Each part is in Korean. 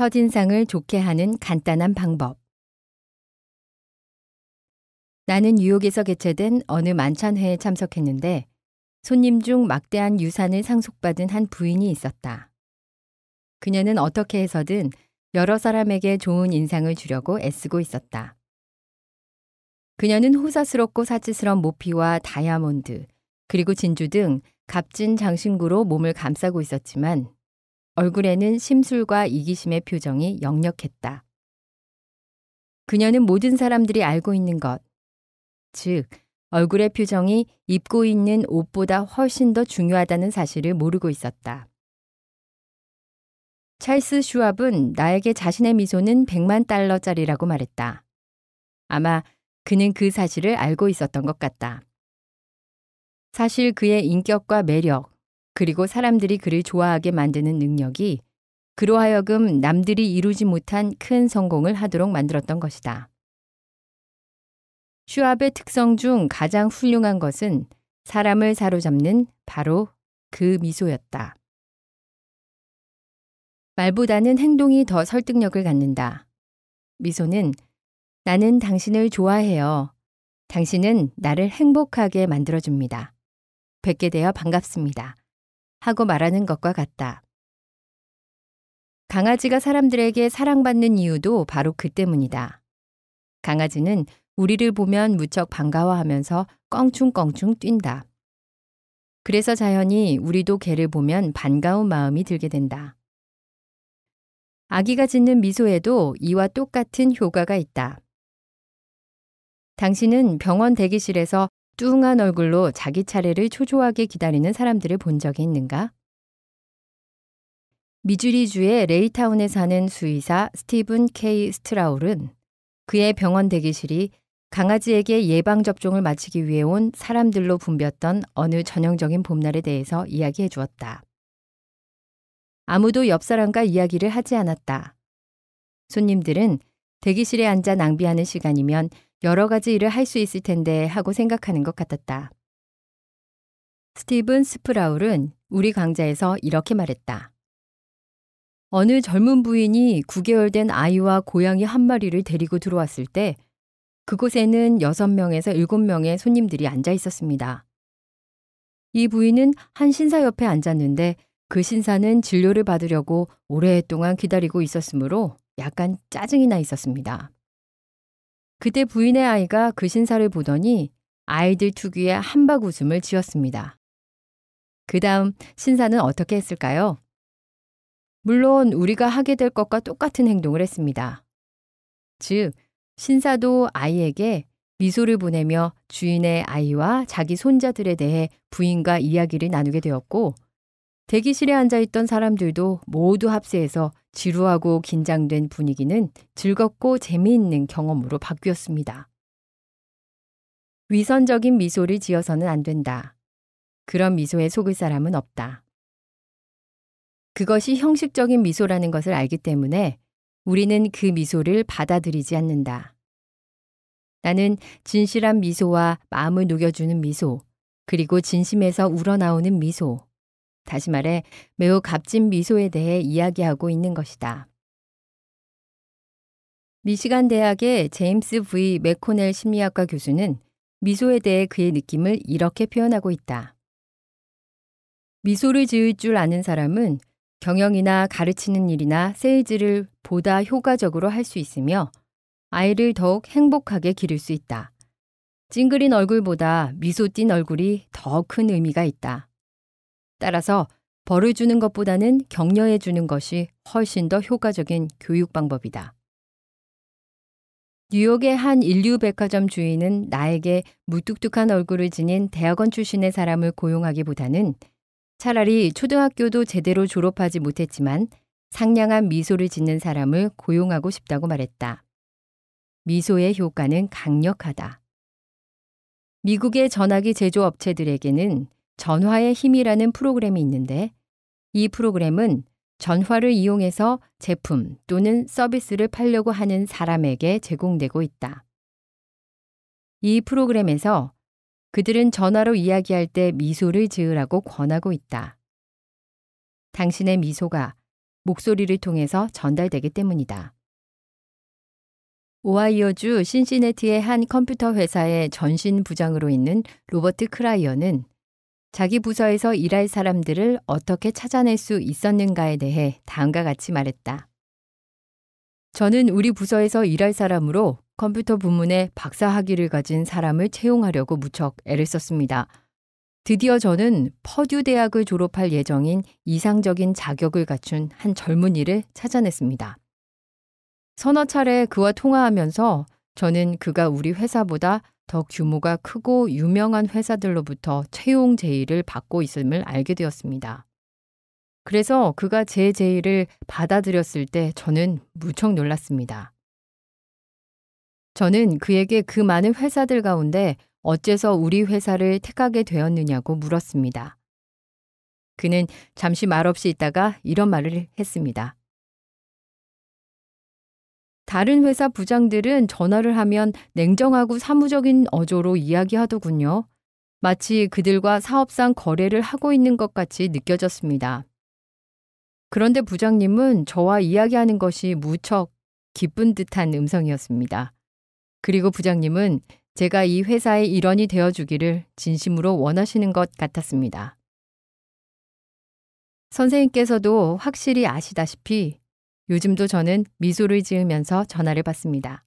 첫인상을 좋게 하는 간단한 방법. 나는 뉴욕에서 개최된 어느 만찬회에 참석했는데 손님 중 막대한 유산을 상속받은 한 부인이 있었다. 그녀는 어떻게 해서든 여러 사람에게 좋은 인상을 주려고 애쓰고 있었다. 그녀는 호사스럽고 사치스런 모피와 다이아몬드, 그리고 진주 등 값진 장신구로 몸을 감싸고 있었지만 얼굴에는 심술과 이기심의 표정이 역력했다. 그녀는 모든 사람들이 알고 있는 것, 즉 얼굴의 표정이 입고 있는 옷보다 훨씬 더 중요하다는 사실을 모르고 있었다. 찰스 슈압은 나에게 자신의 미소는 100만 달러짜리라고 말했다. 아마 그는 그 사실을 알고 있었던 것 같다. 사실 그의 인격과 매력, 그리고 사람들이 그를 좋아하게 만드는 능력이 그로 하여금 남들이 이루지 못한 큰 성공을 하도록 만들었던 것이다. 슈압의 특성 중 가장 훌륭한 것은 사람을 사로잡는 바로 그 미소였다. 말보다는 행동이 더 설득력을 갖는다. 미소는 나는 당신을 좋아해요. 당신은 나를 행복하게 만들어줍니다. 뵙게 되어 반갑습니다. 하고 말하는 것과 같다. 강아지가 사람들에게 사랑받는 이유도 바로 그 때문이다. 강아지는 우리를 보면 무척 반가워하면서 껑충껑충 뛴다. 그래서 자연히 우리도 개를 보면 반가운 마음이 들게 된다. 아기가 짓는 미소에도 이와 똑같은 효과가 있다. 당신은 병원 대기실에서 뚱한 얼굴로 자기 차례를 초조하게 기다리는 사람들을 본 적이 있는가? 미주리주의 레이타운에 사는 수의사 스티븐 K. 스트라울은 그의 병원 대기실이 강아지에게 예방접종을 마치기 위해 온 사람들로 붐볐던 어느 전형적인 봄날에 대해서 이야기해 주었다. 아무도 옆 사람과 이야기를 하지 않았다. 손님들은 대기실에 앉아 낭비하는 시간이면 여러 가지 일을 할 수 있을 텐데 하고 생각하는 것 같았다. 스티븐 스프라울은 우리 강좌에서 이렇게 말했다. 어느 젊은 부인이 9개월 된 아이와 고양이 한 마리를 데리고 들어왔을 때 그곳에는 6명에서 7명의 손님들이 앉아 있었습니다. 이 부인은 한 신사 옆에 앉았는데 그 신사는 진료를 받으려고 오랫동안 기다리고 있었으므로 약간 짜증이 나 있었습니다. 그때 부인의 아이가 그 신사를 보더니 아이들 특유의 한박 웃음을 지었습니다. 그 다음 신사는 어떻게 했을까요? 물론 우리가 하게 될 것과 똑같은 행동을 했습니다. 즉, 신사도 아이에게 미소를 보내며 주인의 아이와 자기 손자들에 대해 부인과 이야기를 나누게 되었고, 대기실에 앉아 있던 사람들도 모두 합세해서 지루하고 긴장된 분위기는 즐겁고 재미있는 경험으로 바뀌었습니다. 위선적인 미소를 지어서는 안 된다. 그런 미소에 속을 사람은 없다. 그것이 형식적인 미소라는 것을 알기 때문에 우리는 그 미소를 받아들이지 않는다. 나는 진실한 미소와 마음을 녹여주는 미소, 그리고 진심에서 우러나오는 미소, 다시 말해 매우 값진 미소에 대해 이야기하고 있는 것이다. 미시간 대학의 제임스 V. 맥코넬 심리학과 교수는 미소에 대해 그의 느낌을 이렇게 표현하고 있다. 미소를 지을 줄 아는 사람은 경영이나 가르치는 일이나 세일즈를 보다 효과적으로 할 수 있으며 아이를 더욱 행복하게 기를 수 있다. 찡그린 얼굴보다 미소 띤 얼굴이 더 큰 의미가 있다. 따라서 벌을 주는 것보다는 격려해 주는 것이 훨씬 더 효과적인 교육 방법이다. 뉴욕의 한 인류 백화점 주인은 나에게 무뚝뚝한 얼굴을 지닌 대학원 출신의 사람을 고용하기보다는 차라리 초등학교도 제대로 졸업하지 못했지만 상냥한 미소를 짓는 사람을 고용하고 싶다고 말했다. 미소의 효과는 강력하다. 미국의 전화기 제조업체들에게는 전화의 힘이라는 프로그램이 있는데 이 프로그램은 전화를 이용해서 제품 또는 서비스를 팔려고 하는 사람에게 제공되고 있다. 이 프로그램에서 그들은 전화로 이야기할 때 미소를 지으라고 권하고 있다. 당신의 미소가 목소리를 통해서 전달되기 때문이다. 오하이오주 신시네티의한 컴퓨터 회사의 전신 부장으로 있는 로버트 크라이어는 자기 부서에서 일할 사람들을 어떻게 찾아낼 수 있었는가에 대해 다음과 같이 말했다. 저는 우리 부서에서 일할 사람으로 컴퓨터 부문에 박사 학위를 가진 사람을 채용하려고 무척 애를 썼습니다. 드디어 저는 퍼듀 대학을 졸업할 예정인 이상적인 자격을 갖춘 한 젊은이를 찾아냈습니다. 서너 차례 그와 통화하면서 저는 그가 우리 회사보다 더 규모가 크고 유명한 회사들로부터 채용 제의를 받고 있음을 알게 되었습니다. 그래서 그가 제 제의를 받아들였을 때 저는 무척 놀랐습니다. 저는 그에게 그 많은 회사들 가운데 어째서 우리 회사를 택하게 되었느냐고 물었습니다. 그는 잠시 말없이 있다가 이런 말을 했습니다. 다른 회사 부장들은 전화를 하면 냉정하고 사무적인 어조로 이야기하더군요. 마치 그들과 사업상 거래를 하고 있는 것 같이 느껴졌습니다. 그런데 부장님은 저와 이야기하는 것이 무척 기쁜 듯한 음성이었습니다. 그리고 부장님은 제가 이 회사의 일원이 되어주기를 진심으로 원하시는 것 같았습니다. 선생님께서도 확실히 아시다시피 요즘도 저는 미소를 지으면서 전화를 받습니다.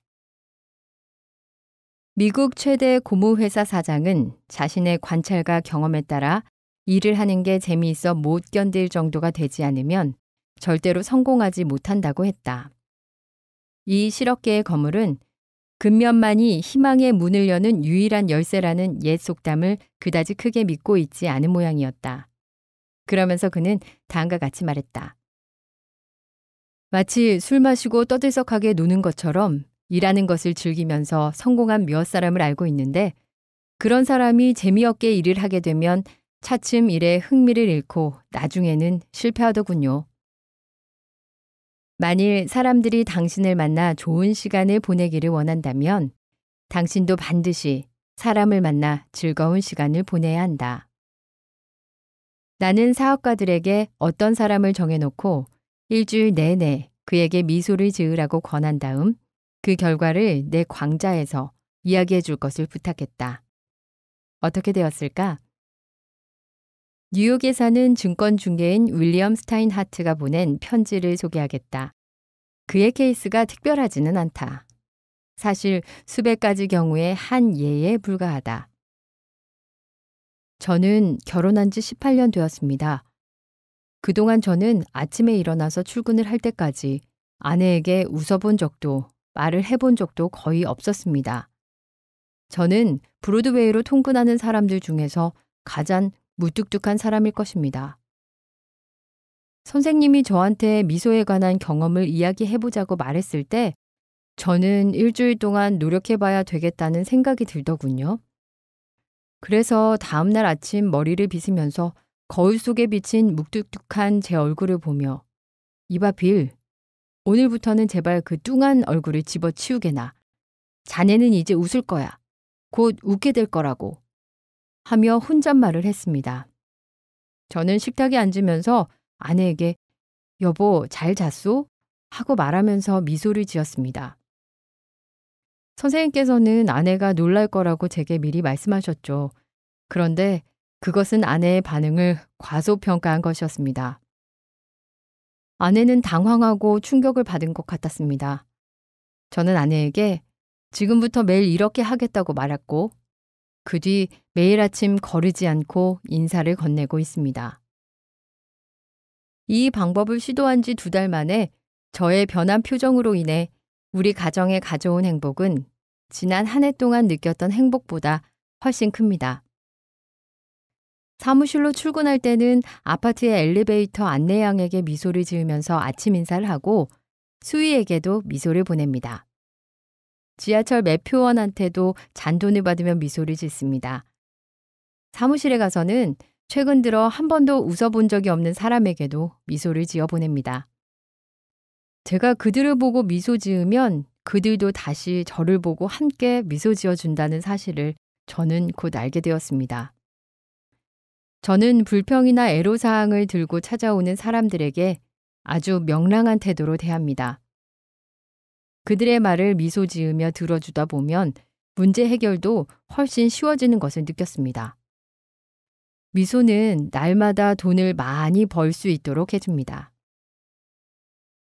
미국 최대 고무회사 사장은 자신의 관찰과 경험에 따라 일을 하는 게 재미있어 못 견딜 정도가 되지 않으면 절대로 성공하지 못한다고 했다. 이 실업계의 거물은 근면만이 희망의 문을 여는 유일한 열쇠라는 옛 속담을 그다지 크게 믿고 있지 않은 모양이었다. 그러면서 그는 다음과 같이 말했다. 마치 술 마시고 떠들썩하게 노는 것처럼 일하는 것을 즐기면서 성공한 몇 사람을 알고 있는데 그런 사람이 재미없게 일을 하게 되면 차츰 일에 흥미를 잃고 나중에는 실패하더군요. 만일 사람들이 당신을 만나 좋은 시간을 보내기를 원한다면 당신도 반드시 사람을 만나 즐거운 시간을 보내야 한다. 나는 사업가들에게 어떤 사람을 정해놓고 일주일 내내 그에게 미소를 지으라고 권한 다음 그 결과를 내 광자에서 이야기해 줄 것을 부탁했다. 어떻게 되었을까? 뉴욕에 사는 증권 중개인 윌리엄 스타인 하트가 보낸 편지를 소개하겠다. 그의 케이스가 특별하지는 않다. 사실 수백 가지 경우에한 예에 불과하다. 저는 결혼한 지 18년 되었습니다. 그동안 저는 아침에 일어나서 출근을 할 때까지 아내에게 웃어본 적도 말을 해본 적도 거의 없었습니다. 저는 브로드웨이로 통근하는 사람들 중에서 가장 무뚝뚝한 사람일 것입니다. 선생님이 저한테 미소에 관한 경험을 이야기해보자고 말했을 때 저는 일주일 동안 노력해봐야 되겠다는 생각이 들더군요. 그래서 다음날 아침 머리를 빗으면서 거울 속에 비친 묵뚝뚝한 제 얼굴을 보며 이봐 빌, 오늘부터는 제발 그 뚱한 얼굴을 집어치우게나. 자네는 이제 웃을 거야. 곧 웃게 될 거라고. 하며 혼잣말을 했습니다. 저는 식탁에 앉으면서 아내에게 여보 잘 잤소? 하고 말하면서 미소를 지었습니다. 선생님께서는 아내가 놀랄 거라고 제게 미리 말씀하셨죠. 그런데 그것은 아내의 반응을 과소평가한 것이었습니다. 아내는 당황하고 충격을 받은 것 같았습니다. 저는 아내에게 지금부터 매일 이렇게 하겠다고 말했고 그 뒤 매일 아침 거르지 않고 인사를 건네고 있습니다. 이 방법을 시도한 지 두 달 만에 저의 변한 표정으로 인해 우리 가정에 가져온 행복은 지난 한 해 동안 느꼈던 행복보다 훨씬 큽니다. 사무실로 출근할 때는 아파트의 엘리베이터 안내양에게 미소를 지으면서 아침 인사를 하고 수희에게도 미소를 보냅니다. 지하철 매표원한테도 잔돈을 받으면 미소를 짓습니다. 사무실에 가서는 최근 들어 한 번도 웃어본 적이 없는 사람에게도 미소를 지어 보냅니다. 제가 그들을 보고 미소 지으면 그들도 다시 저를 보고 함께 미소 지어 준다는 사실을 저는 곧 알게 되었습니다. 저는 불평이나 애로사항을 들고 찾아오는 사람들에게 아주 명랑한 태도로 대합니다. 그들의 말을 미소 지으며 들어주다 보면 문제 해결도 훨씬 쉬워지는 것을 느꼈습니다. 미소는 날마다 돈을 많이 벌 수 있도록 해줍니다.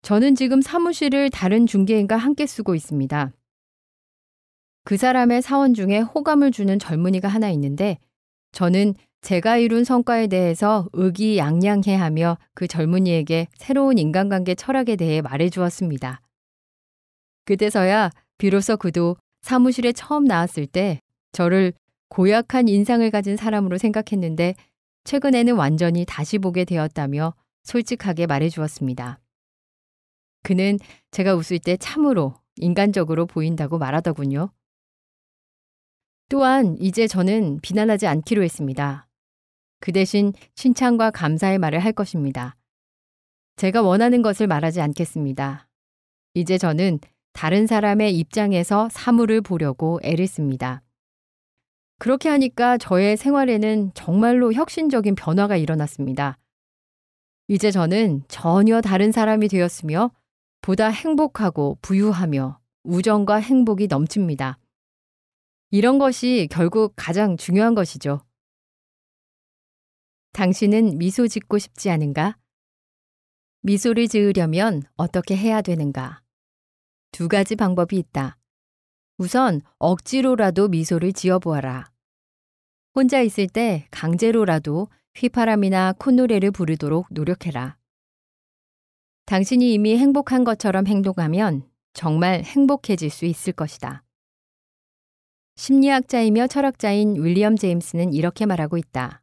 저는 지금 사무실을 다른 중개인과 함께 쓰고 있습니다. 그 사람의 사원 중에 호감을 주는 젊은이가 하나 있는데 저는 제가 이룬 성과에 대해서 의기양양해하며 그 젊은이에게 새로운 인간관계 철학에 대해 말해주었습니다. 그때서야 비로소 그도 사무실에 처음 나왔을 때 저를 고약한 인상을 가진 사람으로 생각했는데 최근에는 완전히 다시 보게 되었다며 솔직하게 말해주었습니다. 그는 제가 웃을 때 참으로 인간적으로 보인다고 말하더군요. 또한 이제 저는 비난하지 않기로 했습니다. 그 대신 칭찬과 감사의 말을 할 것입니다. 제가 원하는 것을 말하지 않겠습니다. 이제 저는 다른 사람의 입장에서 사물을 보려고 애를 씁니다. 그렇게 하니까 저의 생활에는 정말로 혁신적인 변화가 일어났습니다. 이제 저는 전혀 다른 사람이 되었으며 보다 행복하고 부유하며 우정과 행복이 넘칩니다. 이런 것이 결국 가장 중요한 것이죠. 당신은 미소 짓고 싶지 않은가? 미소를 지으려면 어떻게 해야 되는가? 두 가지 방법이 있다. 우선 억지로라도 미소를 지어보아라. 혼자 있을 때 강제로라도 휘파람이나 콧노래를 부르도록 노력해라. 당신이 이미 행복한 것처럼 행동하면 정말 행복해질 수 있을 것이다. 심리학자이며 철학자인 윌리엄 제임스는 이렇게 말하고 있다.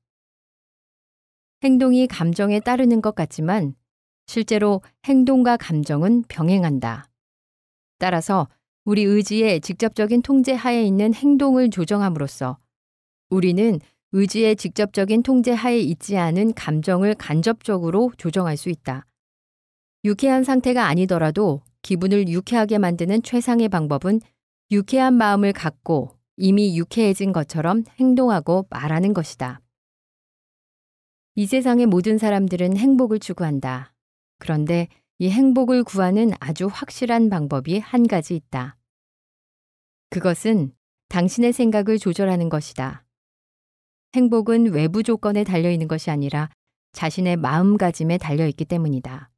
행동이 감정에 따르는 것 같지만 실제로 행동과 감정은 병행한다. 따라서 우리 의지의 직접적인 통제 하에 있는 행동을 조정함으로써 우리는 의지의 직접적인 통제 하에 있지 않은 감정을 간접적으로 조정할 수 있다. 유쾌한 상태가 아니더라도 기분을 유쾌하게 만드는 최상의 방법은 유쾌한 마음을 갖고 이미 유쾌해진 것처럼 행동하고 말하는 것이다. 이 세상의 모든 사람들은 행복을 추구한다. 그런데 이 행복을 구하는 아주 확실한 방법이 한 가지 있다. 그것은 당신의 생각을 조절하는 것이다. 행복은 외부 조건에 달려 있는 것이 아니라 자신의 마음가짐에 달려 있기 때문이다.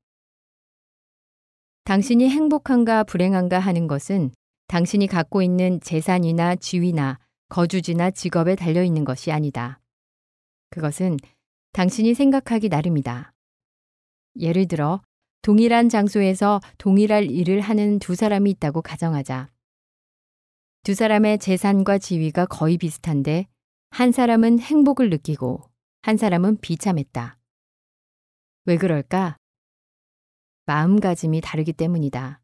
당신이 행복한가 불행한가 하는 것은 당신이 갖고 있는 재산이나 지위나 거주지나 직업에 달려 있는 것이 아니다. 그것은 당신이 생각하기 나름이다. 예를 들어 동일한 장소에서 동일할 일을 하는 두 사람이 있다고 가정하자. 두 사람의 재산과 지위가 거의 비슷한데 한 사람은 행복을 느끼고 한 사람은 비참했다. 왜 그럴까? 마음가짐이 다르기 때문이다.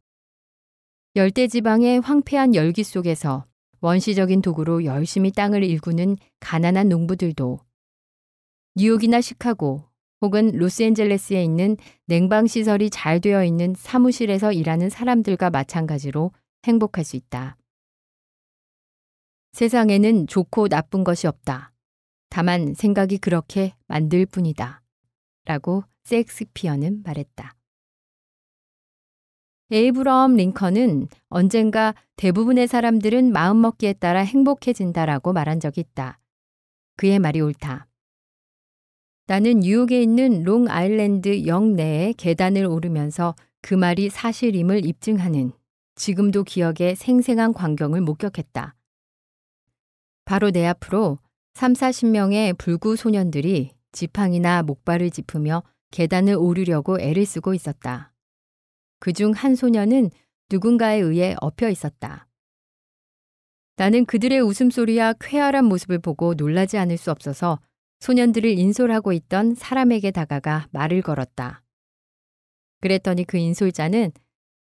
열대지방의 황폐한 열기 속에서 원시적인 도구로 열심히 땅을 일구는 가난한 농부들도 뉴욕이나 시카고 혹은 로스앤젤레스에 있는 냉방 시설이 잘 되어 있는 사무실에서 일하는 사람들과 마찬가지로 행복할 수 있다. 세상에는 좋고 나쁜 것이 없다. 다만 생각이 그렇게 만들 뿐이다. 라고 섹스피어는 말했다. 에이브럼 링컨은 언젠가 대부분의 사람들은 마음먹기에 따라 행복해진다라고 말한 적이 있다. 그의 말이 옳다. 나는 뉴욕에 있는 롱아일랜드 영내에 계단을 오르면서 그 말이 사실임을 입증하는 지금도 기억에 생생한 광경을 목격했다. 바로 내 앞으로 3, 40명의 불구 소년들이 지팡이나 목발을 짚으며 계단을 오르려고 애를 쓰고 있었다. 그 중 한 소년은 누군가에 의해 엎여 있었다. 나는 그들의 웃음소리와 쾌활한 모습을 보고 놀라지 않을 수 없어서 소년들을 인솔하고 있던 사람에게 다가가 말을 걸었다. 그랬더니 그 인솔자는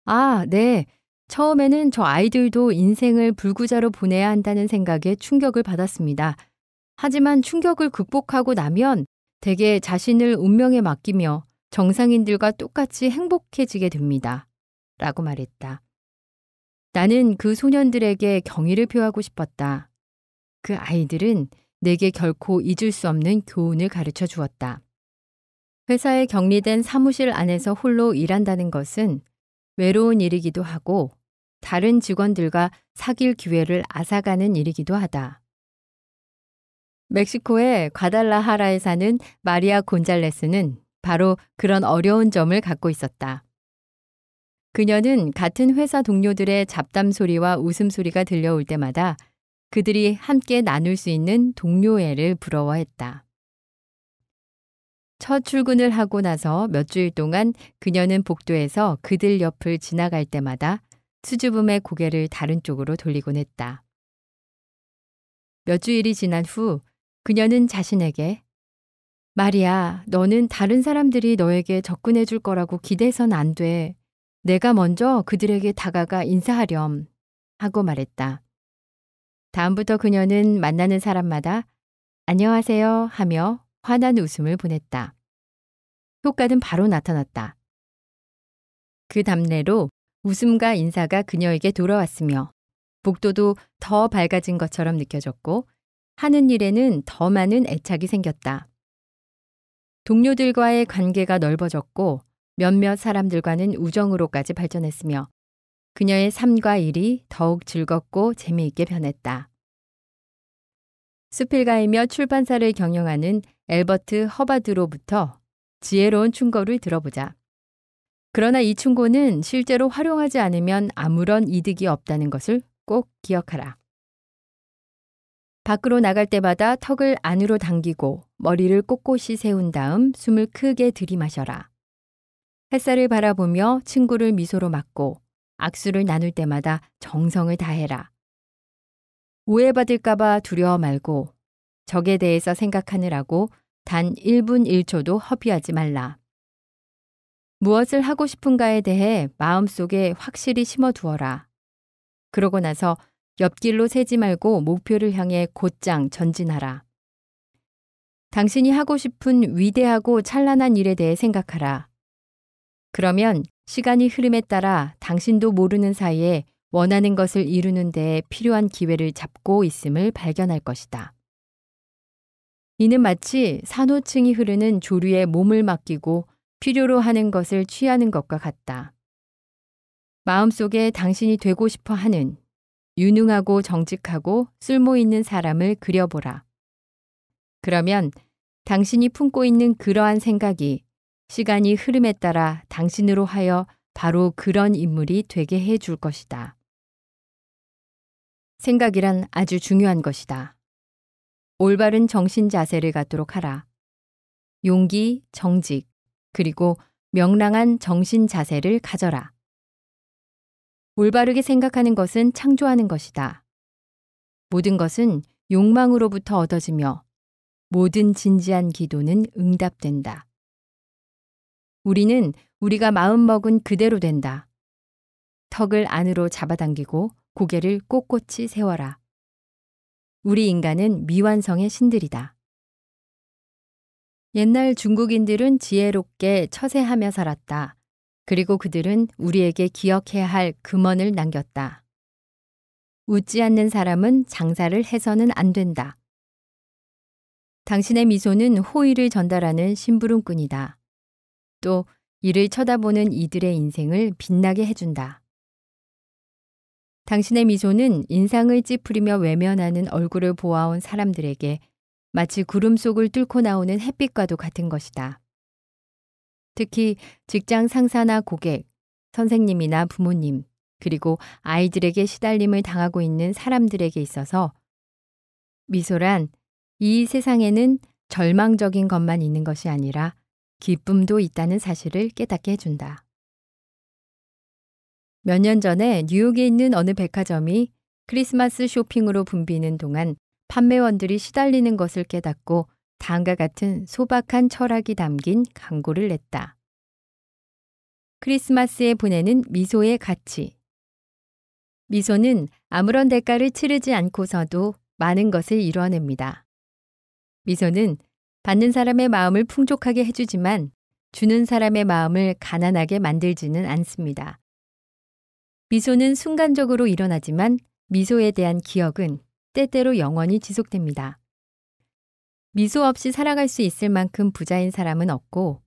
아, 네. 처음에는 저 아이들도 인생을 불구자로 보내야 한다는 생각에 충격을 받았습니다. 하지만 충격을 극복하고 나면 대개 자신을 운명에 맡기며 정상인들과 똑같이 행복해지게 됩니다. 라고 말했다. 나는 그 소년들에게 경의를 표하고 싶었다. 그 아이들은 내게 결코 잊을 수 없는 교훈을 가르쳐 주었다. 회사에 격리된 사무실 안에서 홀로 일한다는 것은 외로운 일이기도 하고 다른 직원들과 사귈 기회를 앗아가는 일이기도 하다. 멕시코의 과달라하라에 사는 마리아 곤잘레스는 바로 그런 어려운 점을 갖고 있었다. 그녀는 같은 회사 동료들의 잡담 소리와 웃음 소리가 들려올 때마다 그들이 함께 나눌 수 있는 동료애를 부러워했다. 첫 출근을 하고 나서 몇 주일 동안 그녀는 복도에서 그들 옆을 지나갈 때마다 수줍음의 고개를 다른 쪽으로 돌리곤 했다. 몇 주일이 지난 후 그녀는 자신에게 말이야, 너는 다른 사람들이 너에게 접근해 줄 거라고 기대선 안 돼. 내가 먼저 그들에게 다가가 인사하렴. 하고 말했다. 다음부터 그녀는 만나는 사람마다 안녕하세요 하며 환한 웃음을 보냈다. 효과는 바로 나타났다. 그 답례로 웃음과 인사가 그녀에게 돌아왔으며 복도도 더 밝아진 것처럼 느껴졌고 하는 일에는 더 많은 애착이 생겼다. 동료들과의 관계가 넓어졌고 몇몇 사람들과는 우정으로까지 발전했으며 그녀의 삶과 일이 더욱 즐겁고 재미있게 변했다. 수필가이며 출판사를 경영하는 엘버트 허바드로부터 지혜로운 충고를 들어보자. 그러나 이 충고는 실제로 활용하지 않으면 아무런 이득이 없다는 것을 꼭 기억하라. 밖으로 나갈 때마다 턱을 안으로 당기고 머리를 꼿꼿이 세운 다음 숨을 크게 들이마셔라. 햇살을 바라보며 친구를 미소로 맞고 악수를 나눌 때마다 정성을 다해라. 오해받을까봐 두려워 말고 적에 대해서 생각하느라고 단 1분 1초도 허비하지 말라. 무엇을 하고 싶은가에 대해 마음속에 확실히 심어두어라. 그러고 나서 옆길로 새지 말고 목표를 향해 곧장 전진하라. 당신이 하고 싶은 위대하고 찬란한 일에 대해 생각하라. 그러면 시간이 흐름에 따라 당신도 모르는 사이에 원하는 것을 이루는 데 필요한 기회를 잡고 있음을 발견할 것이다. 이는 마치 산호층이 흐르는 조류에 몸을 맡기고 필요로 하는 것을 취하는 것과 같다. 마음속에 당신이 되고 싶어 하는 유능하고 정직하고 쓸모 있는 사람을 그려보라. 그러면 당신이 품고 있는 그러한 생각이 시간이 흐름에 따라 당신으로 하여 바로 그런 인물이 되게 해 줄 것이다. 생각이란 아주 중요한 것이다. 올바른 정신 자세를 갖도록 하라. 용기, 정직, 그리고 명랑한 정신 자세를 가져라. 올바르게 생각하는 것은 창조하는 것이다. 모든 것은 욕망으로부터 얻어지며 모든 진지한 기도는 응답된다. 우리는 우리가 마음먹은 그대로 된다. 턱을 안으로 잡아당기고 고개를 꼿꼿이 세워라. 우리 인간은 미완성의 신들이다. 옛날 중국인들은 지혜롭게 처세하며 살았다. 그리고 그들은 우리에게 기억해야 할 금언을 남겼다. 웃지 않는 사람은 장사를 해서는 안 된다. 당신의 미소는 호의를 전달하는 심부름꾼이다. 또 이를 쳐다보는 이들의 인생을 빛나게 해준다. 당신의 미소는 인상을 찌푸리며 외면하는 얼굴을 보아온 사람들에게 마치 구름 속을 뚫고 나오는 햇빛과도 같은 것이다. 특히 직장 상사나 고객, 선생님이나 부모님, 그리고 아이들에게 시달림을 당하고 있는 사람들에게 있어서 미소란 이 세상에는 절망적인 것만 있는 것이 아니라 기쁨도 있다는 사실을 깨닫게 해준다. 몇 년 전에 뉴욕에 있는 어느 백화점이 크리스마스 쇼핑으로 붐비는 동안 판매원들이 시달리는 것을 깨닫고 다음과 같은 소박한 철학이 담긴 광고를 냈다. 크리스마스에 보내는 미소의 가치. 미소는 아무런 대가를 치르지 않고서도 많은 것을 이뤄냅니다. 미소는 받는 사람의 마음을 풍족하게 해주지만 주는 사람의 마음을 가난하게 만들지는 않습니다. 미소는 순간적으로 일어나지만 미소에 대한 기억은 때때로 영원히 지속됩니다. 미소 없이 살아갈 수 있을 만큼 부자인 사람은 없고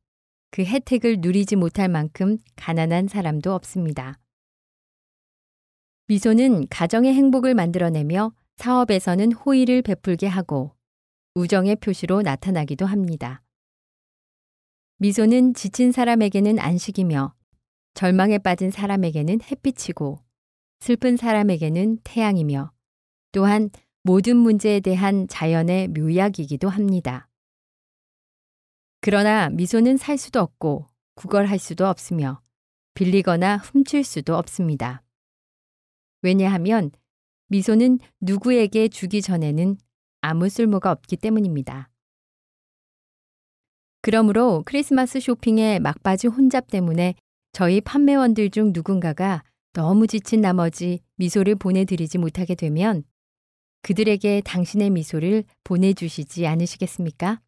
그 혜택을 누리지 못할 만큼 가난한 사람도 없습니다. 미소는 가정의 행복을 만들어내며 사업에서는 호의를 베풀게 하고 우정의 표시로 나타나기도 합니다. 미소는 지친 사람에게는 안식이며 절망에 빠진 사람에게는 햇빛이고 슬픈 사람에게는 태양이며 또한 모든 문제에 대한 자연의 묘약이기도 합니다. 그러나 미소는 살 수도 없고 구걸할 수도 없으며 빌리거나 훔칠 수도 없습니다. 왜냐하면 미소는 누구에게 주기 전에는 아무 쓸모가 없기 때문입니다. 그러므로 크리스마스 쇼핑의 막바지 혼잡 때문에 저희 판매원들 중 누군가가 너무 지친 나머지 미소를 보내드리지 못하게 되면 그들에게 당신의 미소를 보내주시지 않으시겠습니까?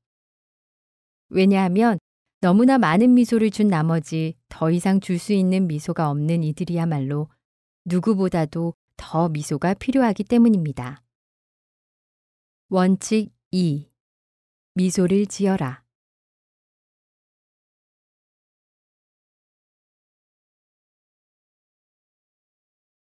왜냐하면 너무나 많은 미소를 준 나머지 더 이상 줄 수 있는 미소가 없는 이들이야말로 누구보다도 더 미소가 필요하기 때문입니다. 원칙 2. 미소를 지어라.